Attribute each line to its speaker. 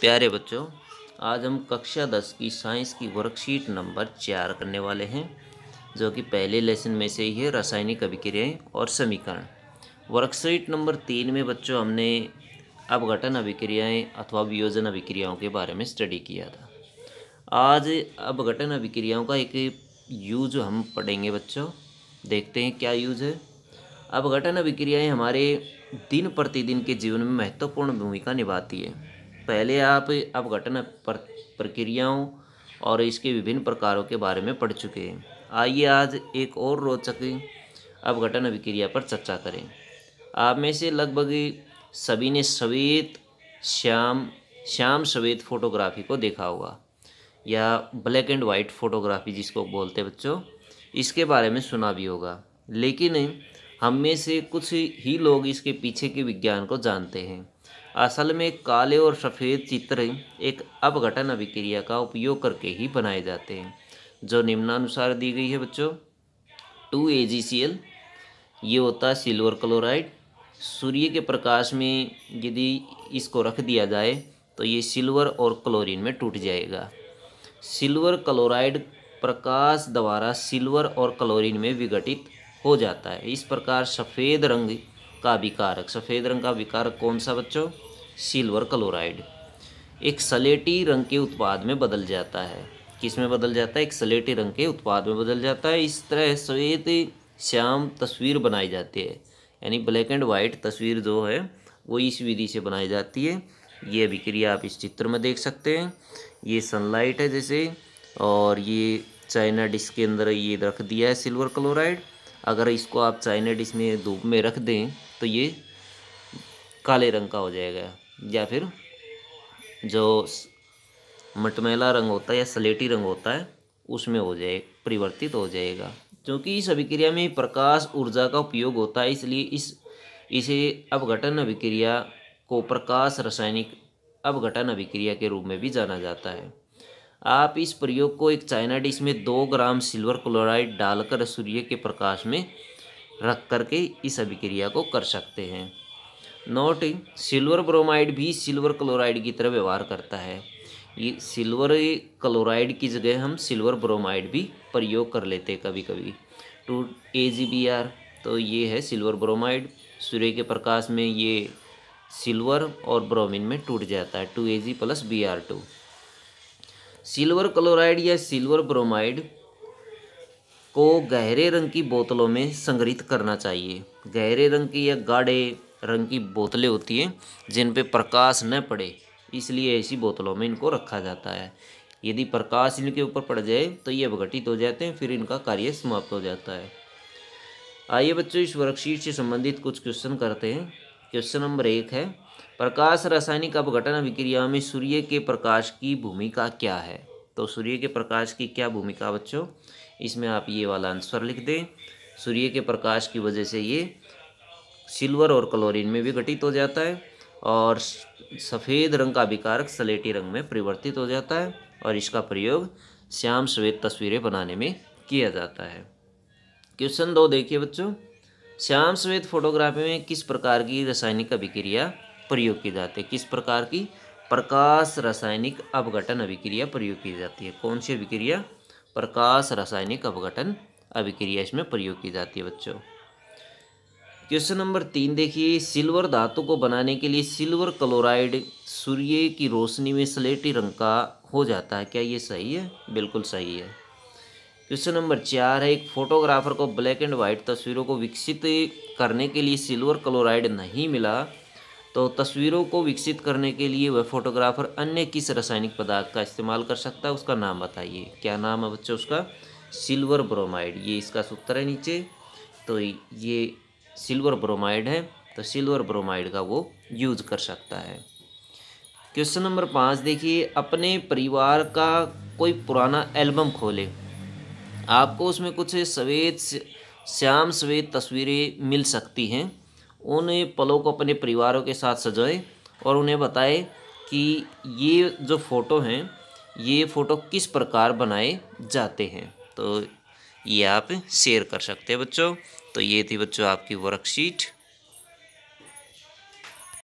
Speaker 1: प्यारे बच्चों आज हम कक्षा दस की साइंस की वर्कशीट नंबर चार करने वाले हैं जो कि पहले लेसन में से ही है रासायनिक अभिक्रियाएँ और समीकरण वर्कशीट नंबर तीन में बच्चों हमने अवघटन अभिक्रियाएँ अथवा वियोजन अभिक्रियाओं के बारे में स्टडी किया था आज अवघटन अभिक्रियाओं का एक यूज हम पढ़ेंगे बच्चों देखते हैं क्या यूज है अवघटन अभिक्रियाएँ हमारे दिन प्रतिदिन के जीवन में महत्वपूर्ण भूमिका निभाती है पहले आप अपघटन प्रक्रियाओं और इसके विभिन्न प्रकारों के बारे में पढ़ चुके हैं आइए आज एक और रोचक अपघटन अभिक्रिया पर चर्चा करें आप में से लगभग सभी ने श्वेत श्याम श्याम श्वेत फोटोग्राफी को देखा होगा या ब्लैक एंड वाइट फोटोग्राफी जिसको बोलते हैं बच्चों इसके बारे में सुना भी होगा लेकिन हम में से कुछ ही लोग इसके पीछे के विज्ञान को जानते हैं असल में काले और सफ़ेद चित्र एक अपघटन अभिक्रिया का उपयोग करके ही बनाए जाते हैं जो निम्नानुसार दी गई है बच्चों to A ji C L ये होता है सिल्वर क्लोराइड सूर्य के प्रकाश में यदि इसको रख दिया जाए तो ये सिल्वर और क्लोरीन में टूट जाएगा सिल्वर क्लोराइड प्रकाश द्वारा सिल्वर और क्लोरीन में विघटित हो जाता है इस प्रकार सफ़ेद रंग का विकारक सफ़ेद रंग का विकारक कौन सा बच्चों सिल्वर क्लोराइड एक सलेटी रंग के उत्पाद में बदल जाता है किस में बदल जाता है एक सलेटी रंग के उत्पाद में बदल जाता है इस तरह श्वेत श्याम तस्वीर बनाई जाती है यानी ब्लैक एंड वाइट तस्वीर जो है वो इस विधि से बनाई जाती है ये अभिक्रिया आप इस चित्र में देख सकते हैं ये सनलाइट है जैसे और ये चाइना डिश के अंदर ये रख दिया है सिल्वर क्लोराइड अगर इसको आप चाइना डिश में धूप में रख दें तो ये काले रंग का हो जाएगा या फिर जो मटमैला रंग होता है या स्लेटी रंग होता है उसमें हो जाए परिवर्तित हो जाएगा क्योंकि इस अभिक्रिया में प्रकाश ऊर्जा का उपयोग होता है इसलिए इस इसे अपघटन अभिक्रिया को प्रकाश रासायनिक अपघटन अभिक्रिया के रूप में भी जाना जाता है आप इस प्रयोग को एक चाइना डिश में दो ग्राम सिल्वर क्लोराइड डालकर सूर्य के प्रकाश में रख करके इस अभिक्रिया को कर सकते हैं नोट सिल्वर ब्रोमाइड भी सिल्वर क्लोराइड की तरह व्यवहार करता है ये सिल्वर क्लोराइड की जगह हम सिल्वर ब्रोमाइड भी प्रयोग कर लेते हैं कभी कभी two A G B R तो ये है सिल्वर ब्रोमाइड सूर्य के प्रकाश में ये सिल्वर और ब्रोमिन में टूट जाता है two A G plus B R two silver chloride या सिल्वर ब्रोमाइड को गहरे रंग की बोतलों में संग्रहित करना चाहिए गहरे रंग की या गाढ़े रंग की बोतलें होती हैं जिन पे प्रकाश न पड़े इसलिए ऐसी बोतलों में इनको रखा जाता है यदि प्रकाश इनके ऊपर पड़ जाए तो ये अवघटित हो जाते हैं फिर इनका कार्य समाप्त हो जाता है आइए बच्चों इस वर्कशीट से संबंधित कुछ क्वेश्चन करते हैं क्वेश्चन नंबर एक है प्रकाश रासायनिक अपघटन अभिक्रिया में सूर्य के प्रकाश की भूमिका क्या है तो सूर्य के प्रकाश की क्या भूमिका बच्चों इसमें आप ये वाला आंसर लिख दें सूर्य के प्रकाश की वजह से ये सिल्वर और क्लोरीन में विघटित हो जाता है और सफ़ेद रंग का विकारक सलेटी रंग में परिवर्तित हो जाता है और इसका प्रयोग श्याम श्वेत तस्वीरें बनाने में किया जाता है क्वेश्चन दो देखिए बच्चों श्याम श्वेत फोटोग्राफी में किस प्रकार की रासायनिक अभिक्रिया प्रयोग की जाती है किस प्रकार की प्रकाश रासायनिक अवघटन अभिक्रिया प्रयोग की जाती है कौन सी अभिक्रिया प्रकाश रासायनिक अवघटन अभिक्रिया इसमें प्रयोग की जाती है बच्चों क्वेश्चन नंबर तीन देखिए सिल्वर धातु को बनाने के लिए सिल्वर क्लोराइड सूर्य की रोशनी में स्लेटी रंग का हो जाता है क्या ये सही है बिल्कुल सही है क्वेश्चन नंबर चार है एक फोटोग्राफर को ब्लैक एंड वाइट तस्वीरों को विकसित करने के लिए सिल्वर क्लोराइड नहीं मिला तो तस्वीरों को विकसित करने के लिए वह फोटोग्राफर अन्य किस रासायनिक पदार्थ का इस्तेमाल कर सकता है उसका नाम बताइए क्या नाम है बच्चों उसका सिल्वर ब्रोमाइड ये इसका सूत्र है नीचे तो ये सिल्वर ब्रोमाइड है तो सिल्वर ब्रोमाइड का वो यूज़ कर सकता है क्वेश्चन नंबर पाँच देखिए अपने परिवार का कोई पुराना एल्बम खोले आपको उसमें कुछ सवेद श्याम सवेद तस्वीरें मिल सकती हैं उन पलों को अपने परिवारों के साथ सजाए और उन्हें बताए कि ये जो फ़ोटो हैं ये फ़ोटो किस प्रकार बनाए जाते हैं तो ये आप शेयर कर सकते हैं बच्चों तो ये थी बच्चों आपकी वर्कशीट